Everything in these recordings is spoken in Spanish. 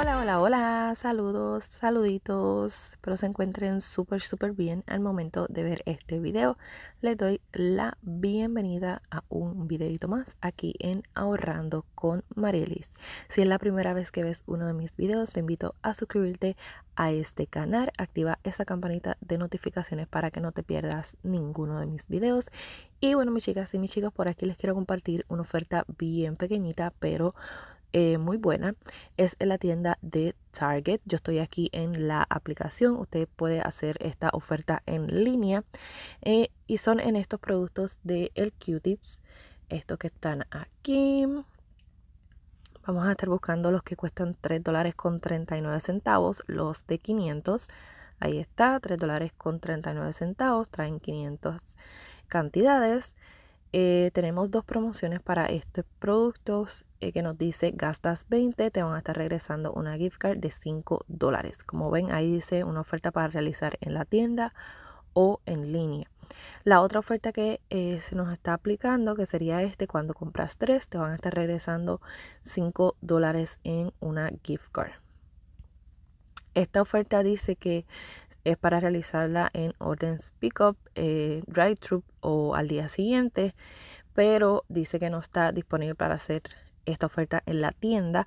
Hola, hola, hola, saludos, saluditos, espero se encuentren súper, súper bien al momento de ver este video. Les doy la bienvenida a un videito más aquí en Ahorrando con Marelis. Si es la primera vez que ves uno de mis videos, te invito a suscribirte a este canal, activa esa campanita de notificaciones para que no te pierdas ninguno de mis videos. Y bueno, mis chicas y mis chicos, por aquí les quiero compartir una oferta bien pequeñita, pero eh, muy buena. Es en la tienda de Target. Yo estoy aquí en la aplicación. Usted puede hacer esta oferta en línea. Eh, y son en estos productos de el Q-Tips. Estos que están aquí. Vamos a estar buscando los que cuestan 3 dólares con 39 centavos. Los de 500. Ahí está, 3 dólares con 39 centavos. Traen 500 cantidades. Eh, tenemos dos promociones para estos productos eh, que nos dice gastas 20, te van a estar regresando una gift card de 5 dólares. Como ven, ahí dice una oferta para realizar en la tienda o en línea. La otra oferta que eh, se nos está aplicando, que sería este, cuando compras 3, te van a estar regresando 5 dólares en una gift card. Esta oferta dice que es para realizarla en Ordens Pickup, eh, Drive-Thru o al día siguiente, pero dice que no está disponible para hacer esta oferta en la tienda.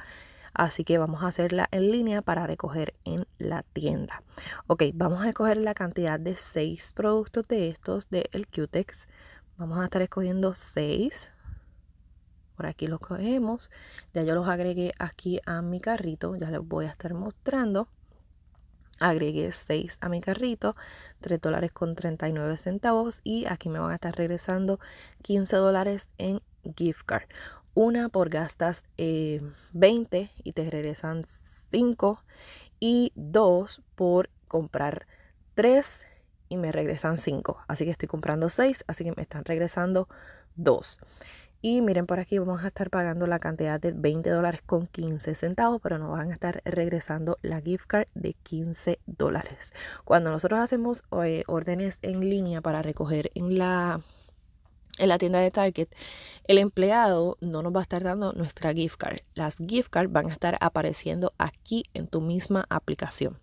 Así que vamos a hacerla en línea para recoger en la tienda. Ok, vamos a escoger la cantidad de 6 productos de estos de el Cutex. Vamos a estar escogiendo 6. Por aquí los cogemos. Ya yo los agregué aquí a mi carrito. Ya les voy a estar mostrando agregué 6 a mi carrito, 3 dólares con 39 centavos y aquí me van a estar regresando 15 dólares en gift card. Una por gastas 20 eh, y te regresan 5 y dos por comprar 3 y me regresan 5. Así que estoy comprando 6, así que me están regresando 2. Y miren, por aquí vamos a estar pagando la cantidad de 20 dólares con 15 centavos, pero nos van a estar regresando la gift card de 15 dólares. Cuando nosotros hacemos eh, órdenes en línea para recoger en la en la tienda de Target, el empleado no nos va a estar dando nuestra gift card. Las gift cards van a estar apareciendo aquí en tu misma aplicación.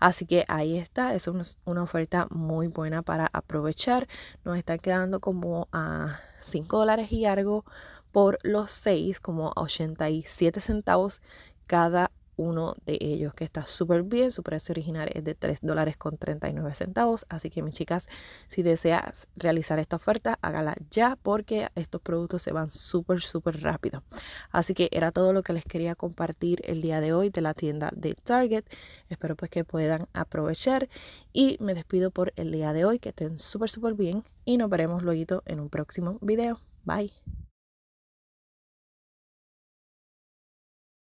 Así que ahí está, es una oferta muy buena para aprovechar. Nos está quedando como a 5 dólares y algo por los 6, como a 87 centavos cada uno de ellos que está súper bien. Su precio original es de 3 dólares con 39 centavos. Así que mis chicas, si deseas realizar esta oferta, hágala ya porque estos productos se van súper, súper rápido. Así que era todo lo que les quería compartir el día de hoy de la tienda de Target. Espero pues que puedan aprovechar y me despido por el día de hoy. Que estén súper, súper bien y nos veremos luego en un próximo video. Bye.